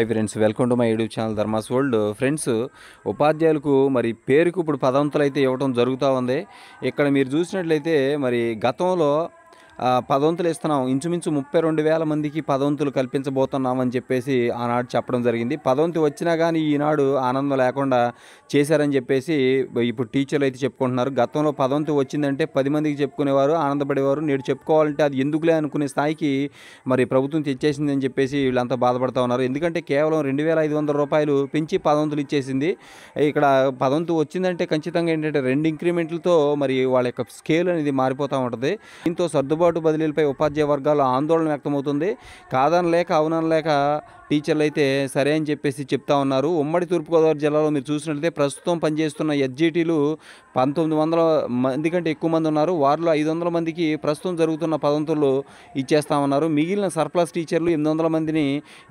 hi friends welcome to my YouTube channel Dharma's world friends ఉపాధ్యాయులకు మరి పేరుకు ఇప్పుడు పదవంతులు అయితే ఇవ్వడం జరుగుతూ ఉంది ఇక్కడ మీరు చూసినట్లయితే మరి గతంలో పదవంతులు ఇస్తున్నాం ఇంచుమించు ముప్పై రెండు వేల మందికి పదవంతులు కల్పించబోతున్నామని చెప్పేసి ఆనాడు చెప్పడం జరిగింది పదవంతి వచ్చినా కానీ ఈనాడు ఆనందం లేకుండా చేశారని చెప్పేసి ఇప్పుడు టీచర్లు అయితే చెప్పుకుంటున్నారు గతంలో పదవంతి వచ్చిందంటే పది మందికి చెప్పుకునేవారు ఆనందపడేవారు నేడు చెప్పుకోవాలంటే అది ఎందుకులే అనుకునే స్థాయికి మరి ప్రభుత్వం తెచ్చేసిందని చెప్పేసి వీళ్ళంతా బాధపడతా ఉన్నారు ఎందుకంటే కేవలం రెండు వేల ఐదు వందల రూపాయలు పెంచి పదవంతులు ఇచ్చేసింది ఇక్కడ పదవంతు వచ్చిందంటే ఖచ్చితంగా ఏంటంటే రెండు ఇంక్రిమెంట్లతో మరి వాళ్ళ యొక్క స్కేల్ అనేది మారిపోతూ ఉంటుంది దీంతో సర్దుబాటు రికార్డు బదిలీలపై ఉపాధ్యాయ వర్గాల్లో ఆందోళన వ్యక్తమవుతుంది కాదనలేక అవునలేక టీచర్లు అయితే సరే అని చెప్పేసి చెప్తా ఉన్నారు ఉమ్మడి తూర్పుగోదావరి జిల్లాలో మీరు చూసినట్లయితే ప్రస్తుతం పనిచేస్తున్న ఎస్జీటీలు పంతొమ్మిది వందల మంది కంటే ఎక్కువ మంది ఉన్నారు వారిలో ఐదు వందల మందికి ప్రస్తుతం జరుగుతున్న పదంతులు ఇచ్చేస్తా ఉన్నారు మిగిలిన సర్ప్లస్ టీచర్లు ఎనిమిది వందల మందిని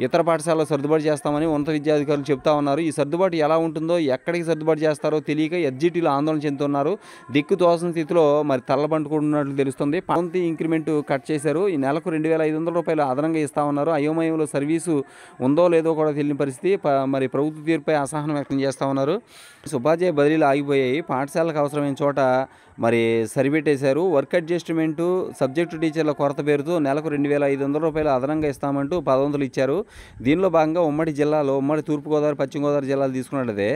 ఇతర పాఠశాలలో సర్దుబాటు చేస్తామని ఉన్నత విద్యాధికారులు చెప్తా ఉన్నారు ఈ సర్దుబాటు ఎలా ఉంటుందో ఎక్కడికి సర్దుబాటు చేస్తారో తెలియక ఎస్జీటీలు ఆందోళన చెందుతున్నారు దిక్కు తోసిన స్థితిలో మరి తల్లబంటుకుంటున్నట్లు తెలుస్తుంది పంతి ఇంక్రిమెంట్ కట్ చేశారు ఈ నెలకు రెండు వేల ఐదు వందల రూపాయలు అదనంగా ఇస్తా ఉన్నారు అయోమయంలో సర్వీసు ఉందో లేదో కూడా తెలియని పరిస్థితి మరి ప్రభుత్వ తీరుపై అసహనం వ్యక్తం చేస్తూ ఉన్నారు ఉపాధ్యాయ బదిలీలు ఆగిపోయాయి పాఠశాలకు అవసరమైన చోట మరి సరిపెట్టేశారు వర్క్ అడ్జస్ట్మెంటు సబ్జెక్టు టీచర్ల కొరత పేరుతో నెలకు రెండు వేల ఐదు వందల రూపాయలు అదనంగా ఇస్తామంటూ పదవంతులు ఇచ్చారు దీనిలో భాగంగా ఉమ్మడి జిల్లాలో ఉమ్మడి తూర్పుగోదావరి పశ్చిమగోదావరి జిల్లాలు తీసుకున్నట్లయితే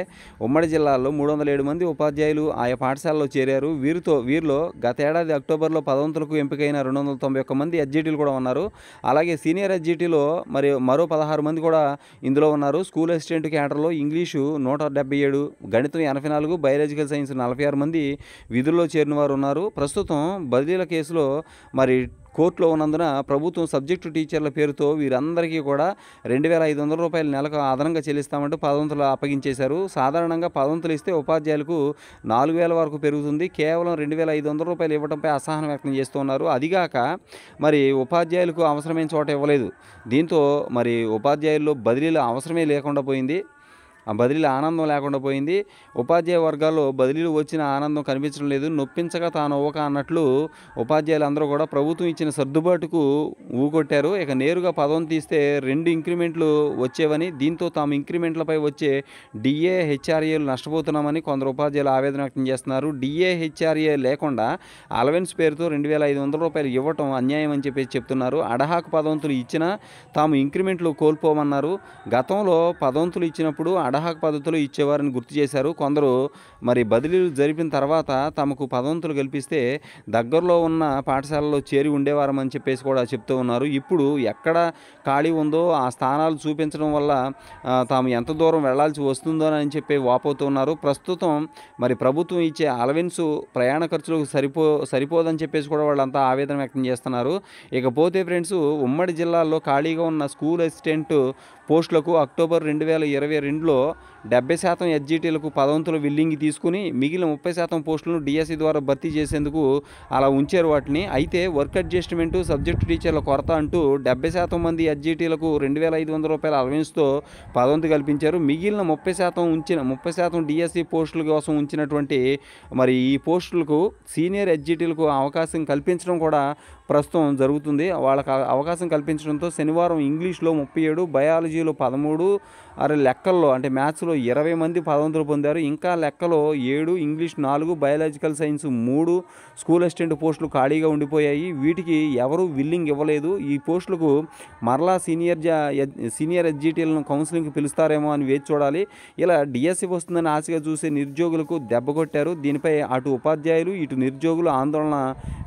ఉమ్మడి జిల్లాలో మూడు వందల ఏడు మంది ఉపాధ్యాయులు ఆయా పాఠశాలలో చేరారు వీరితో వీరిలో గతేడాది అక్టోబర్లో పదవంతులకు ఎంపికైన రెండు వందల తొంభై ఒక్క మంది ఎడ్జిటీలు కూడా ఉన్నారు అలాగే సీనియర్ ఎడ్జిటీలో మరి మరో పదహారు మంది కూడా ఇందులో ఉన్నారు స్కూల్ అసిస్టెంట్ క్యాడర్లో ఇంగ్లీషు నూట డెబ్బై ఏడు గణితం ఎనభై నాలుగు బయాలజికల్ సైన్స్ నలభై ఆరు మంది విధుల్లో చేరిన వారు ఉన్నారు ప్రస్తుతం బదిలీల కేసులో మరి కోర్టులో ఉన్నందున ప్రభుత్వం సబ్జెక్టు టీచర్ల పేరుతో వీరందరికీ కూడా రెండు వేల ఐదు వందల రూపాయలు నెలకు అదనంగా చెల్లిస్తామంటూ పదవంతులు అప్పగించేశారు సాధారణంగా పదవంతులు ఇస్తే ఉపాధ్యాయులకు నాలుగు వేల వరకు పెరుగుతుంది కేవలం రెండు వేల ఐదు వందల రూపాయలు ఇవ్వడంపై అసహనం వ్యక్తం చేస్తున్నారు అదిగాక మరి ఉపాధ్యాయులకు అవసరమైన చోట ఇవ్వలేదు దీంతో మరి ఉపాధ్యాయుల్లో బదిలీలు అవసరమే లేకుండా పోయింది ఆ బదిలీలు ఆనందం లేకుండా పోయింది ఉపాధ్యాయ వర్గాల్లో బదిలీలు వచ్చిన ఆనందం కనిపించడం లేదు నొప్పించగా తాను ఒక అన్నట్లు ఉపాధ్యాయులు అందరూ కూడా ప్రభుత్వం ఇచ్చిన సర్దుబాటుకు ఊకొట్టారు ఇక నేరుగా పదవం తీస్తే రెండు ఇంక్రిమెంట్లు వచ్చేవని దీంతో తాము ఇంక్రిమెంట్లపై వచ్చే డిఏ హెచ్ఆర్ఏలు నష్టపోతున్నామని కొందరు ఉపాధ్యాయులు ఆవేదన వ్యక్తం చేస్తున్నారు డిఏ హెచ్ఆర్ఏ లేకుండా అలవెన్స్ పేరుతో రెండు వేల ఐదు వందల రూపాయలు ఇవ్వటం అన్యాయం అని చెప్పేసి చెప్తున్నారు అడహాకు పదవంతులు ఇచ్చినా తాము ఇంక్రిమెంట్లు కోల్పోమన్నారు గతంలో పదవంతులు ఇచ్చినప్పుడు అడహాక్ పద్ధతిలో ఇచ్చేవారని గుర్తు చేశారు కొందరు మరి బదిలీలు జరిపిన తర్వాత తమకు పదవంతులు కల్పిస్తే దగ్గరలో ఉన్న పాఠశాలలో చేరి ఉండేవారమని చెప్పేసి కూడా చెప్తూ ఉన్నారు ఇప్పుడు ఎక్కడ ఖాళీ ఉందో ఆ స్థానాలు చూపించడం వల్ల తాము ఎంత దూరం వెళ్లాల్సి అని చెప్పి వాపోతూ ఉన్నారు ప్రస్తుతం మరి ప్రభుత్వం ఇచ్చే అలవెన్స్ ప్రయాణ ఖర్చులకు సరిపో సరిపోదని చెప్పేసి కూడా వాళ్ళంతా ఆవేదన వ్యక్తం చేస్తున్నారు ఇకపోతే ఫ్రెండ్స్ ఉమ్మడి జిల్లాలో ఖాళీగా ఉన్న స్కూల్ అసిస్టెంట్ పోస్టులకు అక్టోబర్ రెండు వేల ఇరవై రెండులో డెబ్బై శాతం ఎస్జీటీలకు పదవంతుల విల్లింగ్ తీసుకుని మిగిలిన ముప్పై శాతం పోస్టులను డిఎస్సి ద్వారా భర్తీ చేసేందుకు అలా ఉంచారు వాటిని అయితే వర్క్ అడ్జస్ట్మెంటు సబ్జెక్టు టీచర్ల కొరత అంటూ డెబ్బై శాతం మంది ఎస్జీటీలకు రెండు వేల ఐదు వందల రూపాయల అలవెన్స్తో పదవంతు కల్పించారు మిగిలిన ముప్పై శాతం ఉంచిన ముప్పై శాతం డిఎస్సి పోస్టుల కోసం ఉంచినటువంటి మరి ఈ పోస్టులకు సీనియర్ ఎస్జీటీలకు అవకాశం కల్పించడం కూడా ప్రస్తుతం జరుగుతుంది వాళ్ళకి అవకాశం కల్పించడంతో శనివారం ఇంగ్లీష్లో ముప్పై ఏడు బయాలజీలో పదమూడు అరే లెక్కల్లో అంటే మ్యాథ్స్లో లెక్కలో ఇరవై మంది పదవంతులు పొందారు ఇంకా లెక్కలో ఏడు ఇంగ్లీష్ నాలుగు బయాలజికల్ సైన్స్ మూడు స్కూల్ అసిస్టెంట్ పోస్టులు ఖాళీగా ఉండిపోయాయి వీటికి ఎవరూ విల్లింగ్ ఇవ్వలేదు ఈ పోస్టులకు మరలా సీనియర్ సీనియర్ ఎడ్జిటీలను కౌన్సిలింగ్కి పిలుస్తారేమో అని వేచి చూడాలి ఇలా డిఎస్సి వస్తుందని ఆశగా చూసే నిరుద్యోగులకు దెబ్బ కొట్టారు దీనిపై అటు ఉపాధ్యాయులు ఇటు నిరుద్యోగులు ఆందోళన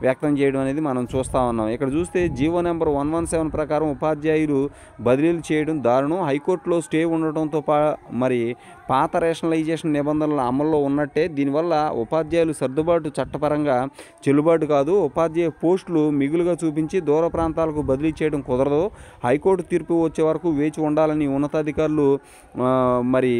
వ్యక్తం చేయడం అనేది మనం చూస్తూ ఉన్నాం ఇక్కడ చూస్తే GO number one one seven ప్రకారం ఉపాధ్యాయులు బదిలీలు చేయడం దారుణం హైకోర్టులో స్టే ఉండటంతో పా మరి పాత రేషనలైజేషన్ నిబంధనలు అమల్లో ఉన్నట్టే దీనివల్ల ఉపాధ్యాయులు సర్దుబాటు చట్టపరంగా చెల్లుబాటు కాదు ఉపాధ్యాయ పోస్టులు మిగులుగా చూపించి దూర ప్రాంతాలకు బదిలీ చేయడం కుదరదు హైకోర్టు తీర్పు వచ్చే వరకు వేచి ఉండాలని ఉన్నతాధికారులు మరి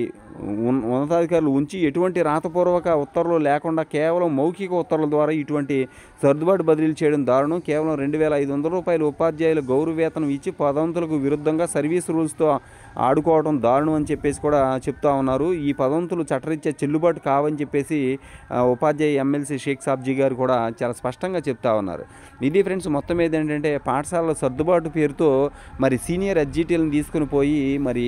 ఉన్నతాధికారులు ఉంచి ఎటువంటి రాతపూర్వక ఉత్తర్వులు లేకుండా కేవలం మౌఖిక ఉత్తర్వుల ద్వారా ఇటువంటి సర్దుబాటు బదిలీలు చేయడం దారుణం కేవలం రెండు వేల ఐదు వందల రూపాయలు ఉపాధ్యాయులు గౌరవ వేతనం ఇచ్చి పదవంతులకు విరుద్ధంగా సర్వీస్ రూల్స్తో ఆడుకోవడం దారుణం అని చెప్పేసి కూడా చెప్తా ఉన్నారు ఈ పదవంతులు చట్టరీత్యా చెల్లుబాటు కావని చెప్పేసి ఉపాధ్యాయ ఎమ్మెల్సీ షేక్ సాబ్జీ గారు కూడా చాలా స్పష్టంగా చెప్తా ఉన్నారు ఇది ఫ్రెండ్స్ మొత్తం ఏంటంటే పాఠశాలలో సర్దుబాటు పేరుతో మరి సీనియర్ ఎడ్జిటీలను తీసుకుని పోయి మరి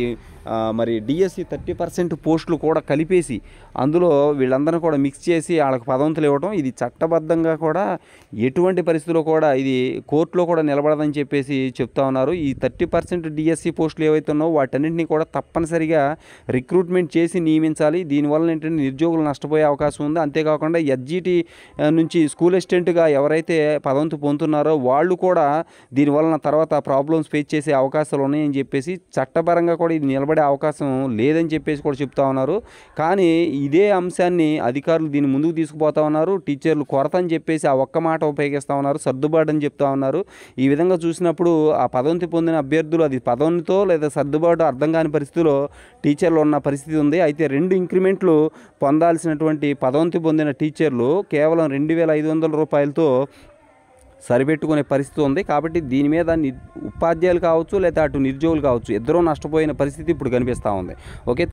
మరి డిఎస్సి e థర్టీ పర్సెంట్ పోస్టులు కూడా కలిపేసి అందులో వీళ్ళందరూ కూడా మిక్స్ చేసి వాళ్ళకి పదవంతులు ఇవ్వడం ఇది చట్టబద్ధంగా కూడా ఎటువంటి పరిస్థితుల్లో కూడా ఇది కోర్టులో కూడా నిలబడదని చెప్పేసి చెప్తా ఉన్నారు ఈ థర్టీ పర్సెంట్ డిఎస్సి e పోస్టులు ఏవైతే ఉన్నాయో వాటన్నింటినీ కూడా తప్పనిసరిగా రిక్రూట్మెంట్ చేసి నియమించాలి దీనివల్ల ఏంటంటే నిరుద్యోగులు నష్టపోయే అవకాశం ఉంది అంతేకాకుండా ఎస్జిటి నుంచి స్కూల్ అసిస్టెంట్గా ఎవరైతే పదవంతు పొందుతున్నారో వాళ్ళు కూడా దీనివలన తర్వాత ప్రాబ్లమ్స్ ఫేస్ చేసే అవకాశాలు ఉన్నాయని చెప్పేసి చట్టపరంగా కూడా ఇది నిలబడి మాట్లాడే అవకాశం లేదని చెప్పేసి కూడా చెప్తా ఉన్నారు కానీ ఇదే అంశాన్ని అధికారులు దీన్ని ముందుకు తీసుకుపోతా ఉన్నారు టీచర్లు కొరత అని చెప్పేసి ఆ ఒక్క మాట ఉపయోగిస్తూ ఉన్నారు సర్దుబాటు అని చెప్తా ఉన్నారు ఈ విధంగా చూసినప్పుడు ఆ పదవంతి పొందిన అభ్యర్థులు అది పదవంతితో లేదా సర్దుబాటు అర్థం కాని పరిస్థితిలో టీచర్లు ఉన్న పరిస్థితి ఉంది అయితే రెండు ఇంక్రిమెంట్లు పొందాల్సినటువంటి పదవంతి పొందిన టీచర్లు కేవలం రెండు వేల ఐదు వందల రూపాయలతో సరిపెట్టుకునే పరిస్థితి ఉంది కాబట్టి దీని మీద ఉపాధ్యాయులు కావచ్చు లేదా అటు నిరుద్యోగులు కావచ్చు ఇద్దరూ నష్టపోయిన పరిస్థితి ఇప్పుడు కనిపిస్తూ ఉంది ఓకే